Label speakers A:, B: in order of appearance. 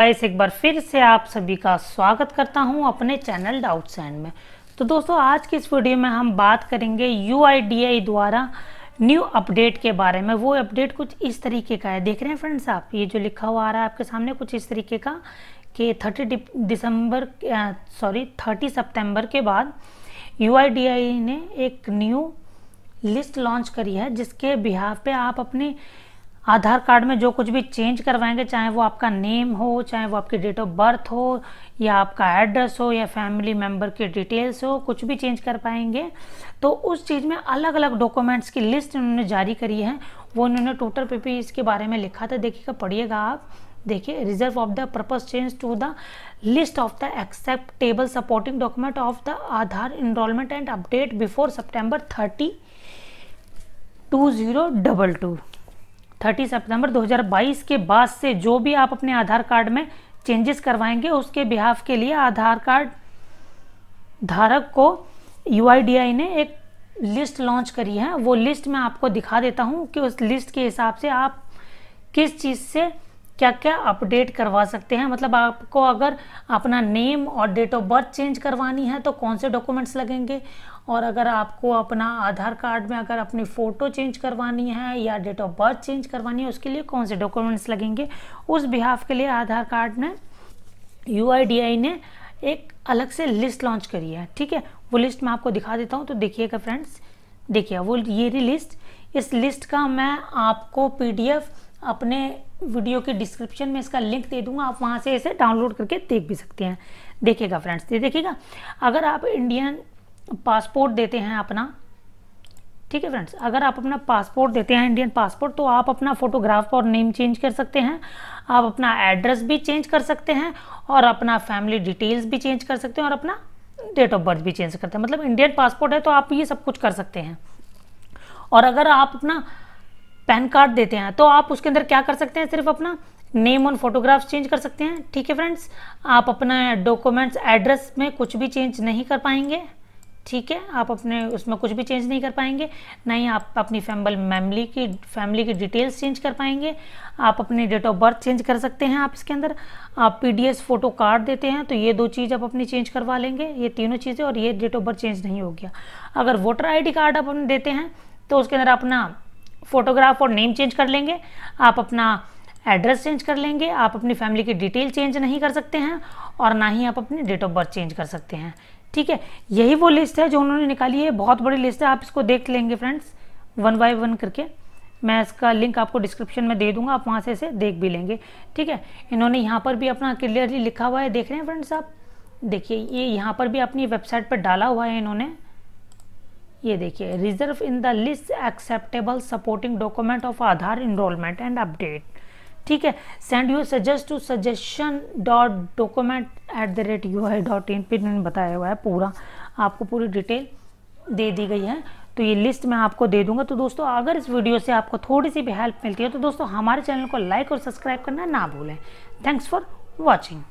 A: guys एक बार फिर से आप सभी का स्वागत करता हूं अपने चैनल डाउट एंड में तो दोस्तों आज की इस वीडियो में हम बात करेंगे यू द्वारा न्यू अपडेट के बारे में वो अपडेट कुछ इस तरीके का है देख रहे हैं फ्रेंड्स आप ये जो लिखा हुआ आ रहा है आपके सामने कुछ इस तरीके का कि 30 दिसंबर सॉरी 30 सितंबर के बाद यू ने एक न्यू लिस्ट लॉन्च करी है जिसके बिहाफ पे आप अपने आधार कार्ड में जो कुछ भी चेंज करवाएंगे चाहे वो आपका नेम हो चाहे वो आपकी डेट ऑफ बर्थ हो या आपका एड्रेस हो या फैमिली मेम्बर की डिटेल्स हो कुछ भी चेंज कर पाएंगे तो उस चीज़ में अलग अलग डॉक्यूमेंट्स की लिस्ट उन्होंने जारी करी है वो उन्होंने टोटल पे भी इसके बारे में लिखा था देखिएगा पढ़िएगा आप देखिए reserve of the purpose change to the list of the acceptable supporting document of the Aadhaar enrolment and update before September thirty two zero double two 30 सितंबर 2022 के बाद से जो भी आप अपने आधार कार्ड में चेंजेस करवाएंगे उसके बिहाफ के लिए आधार कार्ड धारक को यू ने एक लिस्ट लॉन्च करी है वो लिस्ट मैं आपको दिखा देता हूँ कि उस लिस्ट के हिसाब से आप किस चीज़ से क्या क्या अपडेट करवा सकते हैं मतलब आपको अगर अपना नेम और डेट ऑफ बर्थ चेंज करवानी है तो कौन से डॉक्यूमेंट्स लगेंगे और अगर आपको अपना आधार कार्ड में अगर अपनी फ़ोटो चेंज करवानी है या डेट ऑफ बर्थ चेंज करवानी है उसके लिए कौन से डॉक्यूमेंट्स लगेंगे उस बिहाफ के लिए आधार कार्ड में यू ने एक अलग से लिस्ट लॉन्च करी है ठीक है वो लिस्ट मैं आपको दिखा देता हूँ तो देखिएगा फ्रेंड्स देखिए वो ये रही लिस्ट इस लिस्ट का मैं आपको पी अपने वीडियो के डिस्क्रिप्शन में इसका लिंक दे दूंगा आप वहाँ से इसे डाउनलोड करके देख भी सकते हैं देखिएगा फ्रेंड्स ये देखिएगा अगर आप इंडियन पासपोर्ट देते हैं अपना ठीक है फ्रेंड्स अगर आप अपना पासपोर्ट देते हैं इंडियन पासपोर्ट तो आप अपना फोटोग्राफ और नेम चेंज कर सकते हैं आप अपना एड्रेस भी चेंज कर सकते हैं और अपना फैमिली डिटेल्स भी चेंज कर सकते हैं और अपना डेट ऑफ बर्थ भी चेंज करते हैं मतलब इंडियन पासपोर्ट है तो आप ये सब कुछ कर सकते हैं और अगर आप अपना पैन कार्ड देते हैं तो आप उसके अंदर क्या कर सकते हैं सिर्फ अपना नेम और फोटोग्राफ्स चेंज कर सकते हैं ठीक है फ्रेंड्स आप अपना डॉक्यूमेंट्स एड्रेस में कुछ भी चेंज नहीं कर पाएंगे ठीक है आप अपने उसमें कुछ भी चेंज नहीं कर पाएंगे ना ही आप अपनी फैमिल मैमली की फैमिली की डिटेल्स चेंज कर पाएंगे आप अपने डेट ऑफ बर्थ चेंज कर सकते हैं आप इसके अंदर आप पीडीएस फोटो कार्ड देते हैं तो ये दो चीज़ आप अपनी चेंज करवा लेंगे ये तीनों चीज़ें और ये डेट ऑफ बर्थ चेंज नहीं हो गया अगर वोटर आई कार्ड आप देते हैं तो उसके अंदर अपना फोटोग्राफ और नेम चेंज कर लेंगे आप अपना एड्रेस चेंज कर लेंगे आप अपनी फैमिली की डिटेल चेंज नहीं कर सकते हैं और ना ही आप अपनी डेट ऑफ बर्थ चेंज कर सकते हैं ठीक है यही वो लिस्ट है जो उन्होंने निकाली है बहुत बड़ी लिस्ट है आप इसको देख लेंगे फ्रेंड्स वन बाय वन करके मैं इसका लिंक आपको डिस्क्रिप्शन में दे दूंगा आप वहाँ से इसे देख भी लेंगे ठीक है इन्होंने यहाँ पर भी अपना क्लियरली लिखा हुआ है देख रहे हैं फ्रेंड्स आप देखिए ये यहाँ पर भी अपनी वेबसाइट पर डाला हुआ है इन्होंने ये देखिए reserve in the list acceptable supporting document of Aadhaar enrolment and update ठीक है send you suggest to suggestion dot document at the rate U I dot in पर इन्होंने बताया हुआ है पूरा आपको पूरी डिटेल दे दी गई है तो ये लिस्ट मैं आपको दे दूंगा तो दोस्तों अगर इस वीडियो से आपको थोड़ी सी भी हेल्प मिलती है तो दोस्तों हमारे चैनल को लाइक और सब्सक्राइब करना ना भूलें थैंक्स फॉर वॉचिंग